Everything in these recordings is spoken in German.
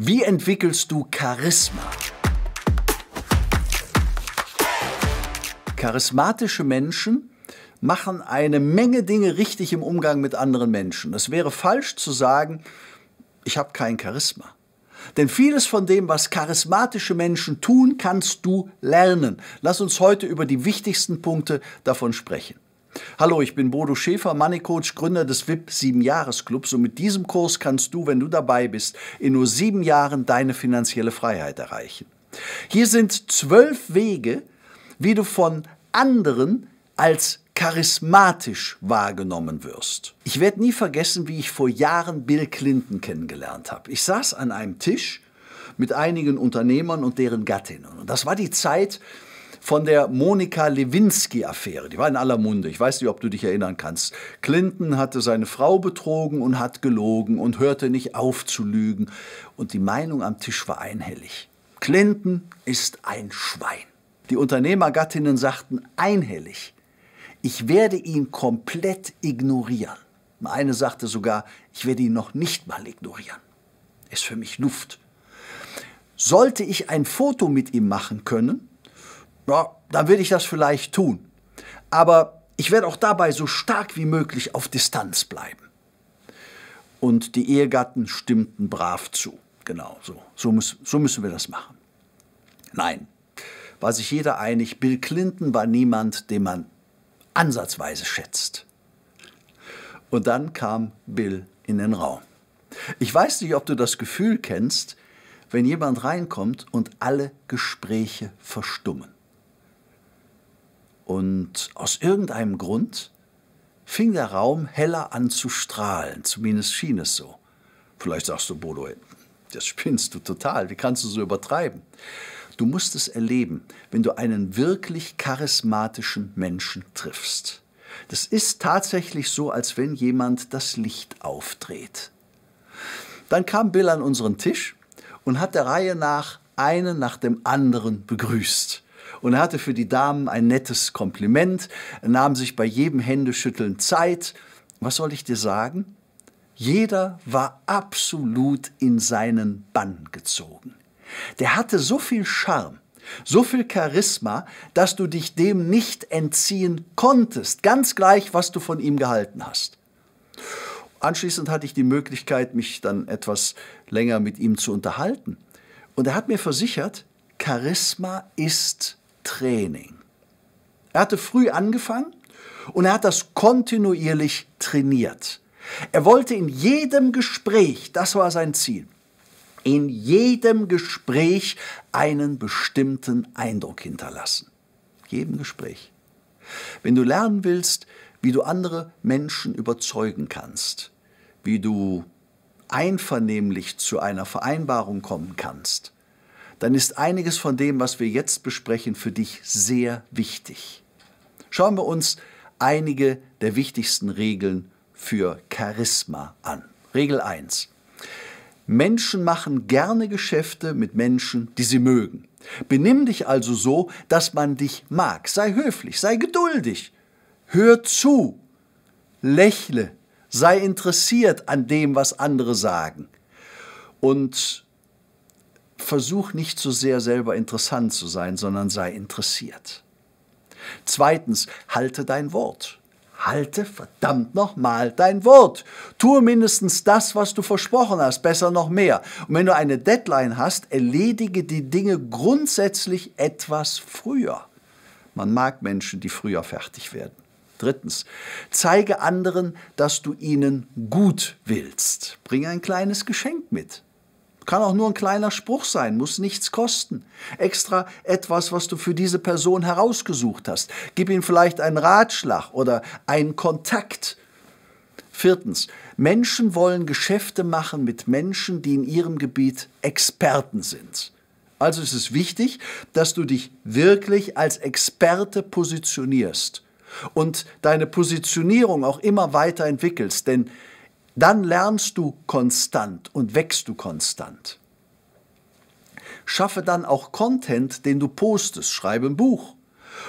Wie entwickelst du Charisma? Charismatische Menschen machen eine Menge Dinge richtig im Umgang mit anderen Menschen. Es wäre falsch zu sagen, ich habe kein Charisma. Denn vieles von dem, was charismatische Menschen tun, kannst du lernen. Lass uns heute über die wichtigsten Punkte davon sprechen. Hallo, ich bin Bodo Schäfer, Money Coach, Gründer des VIP 7-Jahres-Clubs und mit diesem Kurs kannst du, wenn du dabei bist, in nur sieben Jahren deine finanzielle Freiheit erreichen. Hier sind zwölf Wege, wie du von anderen als charismatisch wahrgenommen wirst. Ich werde nie vergessen, wie ich vor Jahren Bill Clinton kennengelernt habe. Ich saß an einem Tisch mit einigen Unternehmern und deren Gattinnen. Und das war die Zeit, von der Monika Lewinsky-Affäre. Die war in aller Munde. Ich weiß nicht, ob du dich erinnern kannst. Clinton hatte seine Frau betrogen und hat gelogen und hörte nicht auf zu lügen. Und die Meinung am Tisch war einhellig. Clinton ist ein Schwein. Die Unternehmergattinnen sagten einhellig, ich werde ihn komplett ignorieren. Eine sagte sogar, ich werde ihn noch nicht mal ignorieren. Ist für mich Luft. Sollte ich ein Foto mit ihm machen können, ja, dann will ich das vielleicht tun. Aber ich werde auch dabei so stark wie möglich auf Distanz bleiben. Und die Ehegatten stimmten brav zu. Genau, so, so, müssen, so müssen wir das machen. Nein, war sich jeder einig, Bill Clinton war niemand, den man ansatzweise schätzt. Und dann kam Bill in den Raum. Ich weiß nicht, ob du das Gefühl kennst, wenn jemand reinkommt und alle Gespräche verstummen. Und aus irgendeinem Grund fing der Raum heller an zu strahlen, zumindest schien es so. Vielleicht sagst du, Bodo, das spinnst du total, wie kannst du so übertreiben? Du musst es erleben, wenn du einen wirklich charismatischen Menschen triffst. Das ist tatsächlich so, als wenn jemand das Licht aufdreht. Dann kam Bill an unseren Tisch und hat der Reihe nach einen nach dem anderen begrüßt und er hatte für die Damen ein nettes Kompliment, nahm sich bei jedem Händeschütteln Zeit. Was soll ich dir sagen? Jeder war absolut in seinen Bann gezogen. Der hatte so viel Charme, so viel Charisma, dass du dich dem nicht entziehen konntest, ganz gleich, was du von ihm gehalten hast. Anschließend hatte ich die Möglichkeit, mich dann etwas länger mit ihm zu unterhalten. Und er hat mir versichert, Charisma ist Training. Er hatte früh angefangen und er hat das kontinuierlich trainiert. Er wollte in jedem Gespräch, das war sein Ziel, in jedem Gespräch einen bestimmten Eindruck hinterlassen. Jedem Gespräch. Wenn du lernen willst, wie du andere Menschen überzeugen kannst, wie du einvernehmlich zu einer Vereinbarung kommen kannst, dann ist einiges von dem, was wir jetzt besprechen, für dich sehr wichtig. Schauen wir uns einige der wichtigsten Regeln für Charisma an. Regel 1. Menschen machen gerne Geschäfte mit Menschen, die sie mögen. Benimm dich also so, dass man dich mag. Sei höflich, sei geduldig. Hör zu. Lächle. Sei interessiert an dem, was andere sagen. Und versuch nicht so sehr selber interessant zu sein, sondern sei interessiert. Zweitens, halte dein Wort. Halte verdammt nochmal dein Wort. Tue mindestens das, was du versprochen hast, besser noch mehr. Und wenn du eine Deadline hast, erledige die Dinge grundsätzlich etwas früher. Man mag Menschen, die früher fertig werden. Drittens, zeige anderen, dass du ihnen gut willst. Bring ein kleines Geschenk mit kann auch nur ein kleiner Spruch sein, muss nichts kosten. Extra etwas, was du für diese Person herausgesucht hast. Gib ihm vielleicht einen Ratschlag oder einen Kontakt. Viertens, Menschen wollen Geschäfte machen mit Menschen, die in ihrem Gebiet Experten sind. Also ist es wichtig, dass du dich wirklich als Experte positionierst und deine Positionierung auch immer weiterentwickelst, denn dann lernst du konstant und wächst du konstant. Schaffe dann auch Content, den du postest, schreibe ein Buch.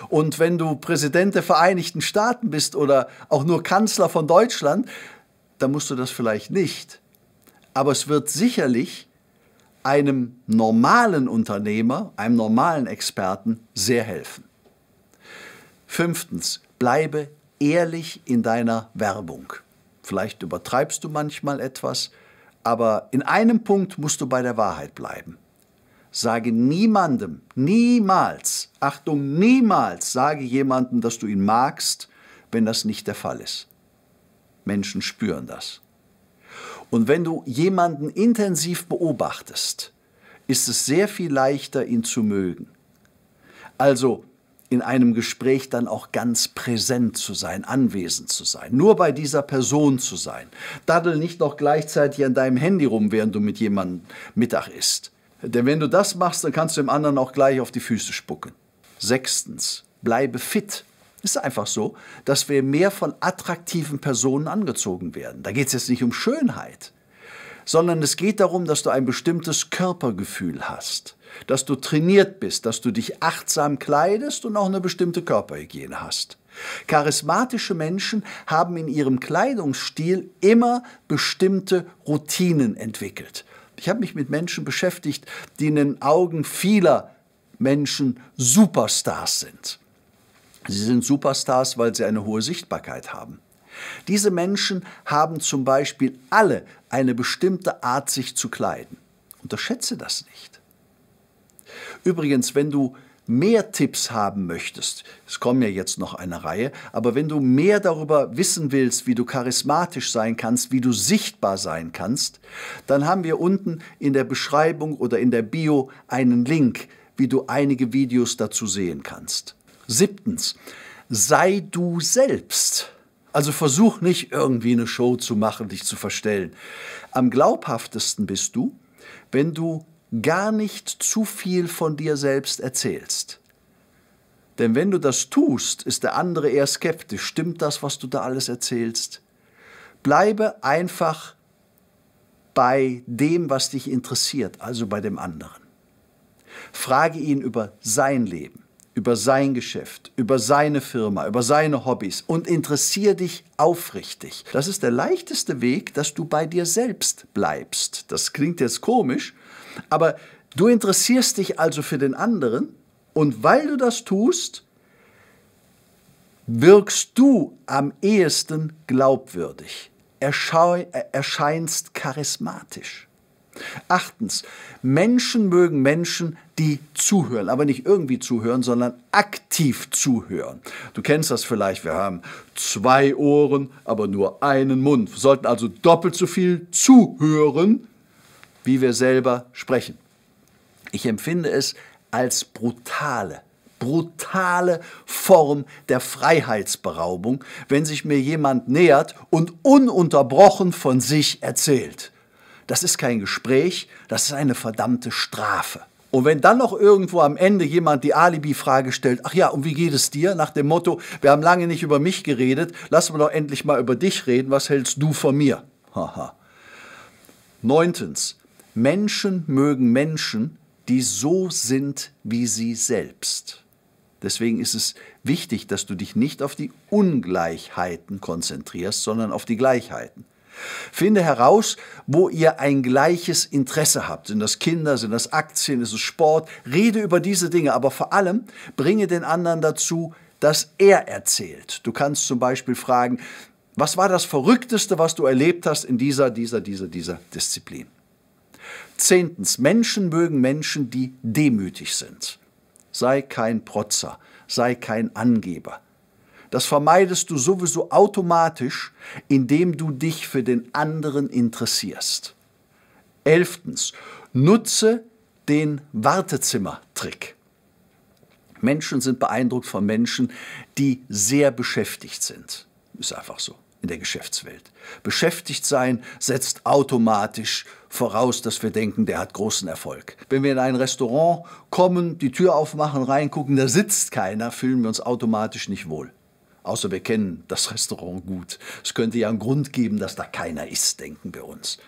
Und wenn du Präsident der Vereinigten Staaten bist oder auch nur Kanzler von Deutschland, dann musst du das vielleicht nicht. Aber es wird sicherlich einem normalen Unternehmer, einem normalen Experten sehr helfen. Fünftens, bleibe ehrlich in deiner Werbung. Vielleicht übertreibst du manchmal etwas, aber in einem Punkt musst du bei der Wahrheit bleiben. Sage niemandem, niemals, Achtung, niemals sage jemandem, dass du ihn magst, wenn das nicht der Fall ist. Menschen spüren das. Und wenn du jemanden intensiv beobachtest, ist es sehr viel leichter, ihn zu mögen. Also in einem Gespräch dann auch ganz präsent zu sein, anwesend zu sein, nur bei dieser Person zu sein. Daddel nicht noch gleichzeitig an deinem Handy rum, während du mit jemandem Mittag isst. Denn wenn du das machst, dann kannst du dem anderen auch gleich auf die Füße spucken. Sechstens, bleibe fit. Es Ist einfach so, dass wir mehr von attraktiven Personen angezogen werden. Da geht es jetzt nicht um Schönheit sondern es geht darum, dass du ein bestimmtes Körpergefühl hast, dass du trainiert bist, dass du dich achtsam kleidest und auch eine bestimmte Körperhygiene hast. Charismatische Menschen haben in ihrem Kleidungsstil immer bestimmte Routinen entwickelt. Ich habe mich mit Menschen beschäftigt, die in den Augen vieler Menschen Superstars sind. Sie sind Superstars, weil sie eine hohe Sichtbarkeit haben. Diese Menschen haben zum Beispiel alle eine bestimmte Art, sich zu kleiden. Unterschätze das nicht. Übrigens, wenn du mehr Tipps haben möchtest, es kommen ja jetzt noch eine Reihe, aber wenn du mehr darüber wissen willst, wie du charismatisch sein kannst, wie du sichtbar sein kannst, dann haben wir unten in der Beschreibung oder in der Bio einen Link, wie du einige Videos dazu sehen kannst. Siebtens, sei du selbst. Also versuch nicht irgendwie eine Show zu machen, dich zu verstellen. Am glaubhaftesten bist du, wenn du gar nicht zu viel von dir selbst erzählst. Denn wenn du das tust, ist der andere eher skeptisch. Stimmt das, was du da alles erzählst? Bleibe einfach bei dem, was dich interessiert, also bei dem anderen. Frage ihn über sein Leben über sein Geschäft, über seine Firma, über seine Hobbys und interessier dich aufrichtig. Das ist der leichteste Weg, dass du bei dir selbst bleibst. Das klingt jetzt komisch, aber du interessierst dich also für den anderen und weil du das tust, wirkst du am ehesten glaubwürdig, äh, erscheinst charismatisch. Achtens, Menschen mögen Menschen, die zuhören, aber nicht irgendwie zuhören, sondern aktiv zuhören. Du kennst das vielleicht, wir haben zwei Ohren, aber nur einen Mund. Wir sollten also doppelt so viel zuhören, wie wir selber sprechen. Ich empfinde es als brutale brutale Form der Freiheitsberaubung, wenn sich mir jemand nähert und ununterbrochen von sich erzählt. Das ist kein Gespräch, das ist eine verdammte Strafe. Und wenn dann noch irgendwo am Ende jemand die Alibi-Frage stellt, ach ja, und wie geht es dir? Nach dem Motto, wir haben lange nicht über mich geredet, lass uns doch endlich mal über dich reden, was hältst du von mir? Haha. Neuntens, Menschen mögen Menschen, die so sind wie sie selbst. Deswegen ist es wichtig, dass du dich nicht auf die Ungleichheiten konzentrierst, sondern auf die Gleichheiten. Finde heraus, wo ihr ein gleiches Interesse habt. Sind das Kinder, sind das Aktien, ist es Sport? Rede über diese Dinge, aber vor allem bringe den anderen dazu, dass er erzählt. Du kannst zum Beispiel fragen, was war das Verrückteste, was du erlebt hast in dieser, dieser, dieser, dieser Disziplin? Zehntens, Menschen mögen Menschen, die demütig sind. Sei kein Protzer, sei kein Angeber, das vermeidest du sowieso automatisch, indem du dich für den anderen interessierst. Elftens, nutze den Wartezimmertrick. Menschen sind beeindruckt von Menschen, die sehr beschäftigt sind. Ist einfach so in der Geschäftswelt. Beschäftigt sein setzt automatisch voraus, dass wir denken, der hat großen Erfolg. Wenn wir in ein Restaurant kommen, die Tür aufmachen, reingucken, da sitzt keiner, fühlen wir uns automatisch nicht wohl. Außer wir kennen das Restaurant gut. Es könnte ja einen Grund geben, dass da keiner isst, denken wir uns.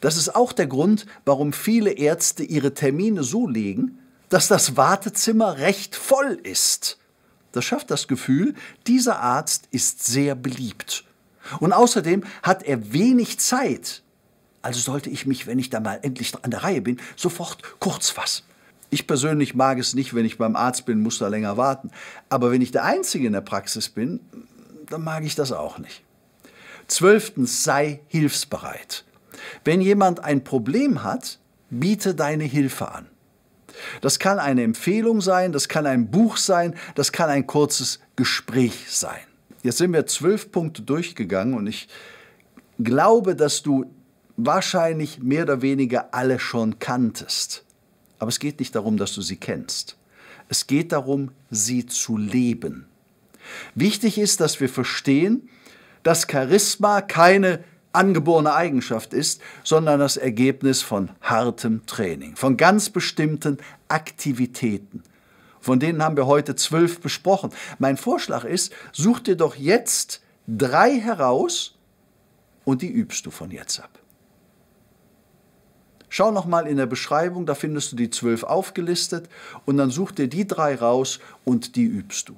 Das ist auch der Grund, warum viele Ärzte ihre Termine so legen, dass das Wartezimmer recht voll ist. Das schafft das Gefühl, dieser Arzt ist sehr beliebt. Und außerdem hat er wenig Zeit. Also sollte ich mich, wenn ich da mal endlich an der Reihe bin, sofort kurz fassen. Ich persönlich mag es nicht, wenn ich beim Arzt bin, muss da länger warten. Aber wenn ich der Einzige in der Praxis bin, dann mag ich das auch nicht. Zwölftens, sei hilfsbereit. Wenn jemand ein Problem hat, biete deine Hilfe an. Das kann eine Empfehlung sein, das kann ein Buch sein, das kann ein kurzes Gespräch sein. Jetzt sind wir zwölf Punkte durchgegangen und ich glaube, dass du wahrscheinlich mehr oder weniger alle schon kanntest. Aber es geht nicht darum, dass du sie kennst. Es geht darum, sie zu leben. Wichtig ist, dass wir verstehen, dass Charisma keine angeborene Eigenschaft ist, sondern das Ergebnis von hartem Training, von ganz bestimmten Aktivitäten. Von denen haben wir heute zwölf besprochen. Mein Vorschlag ist, such dir doch jetzt drei heraus und die übst du von jetzt ab. Schau nochmal in der Beschreibung, da findest du die zwölf aufgelistet und dann such dir die drei raus und die übst du.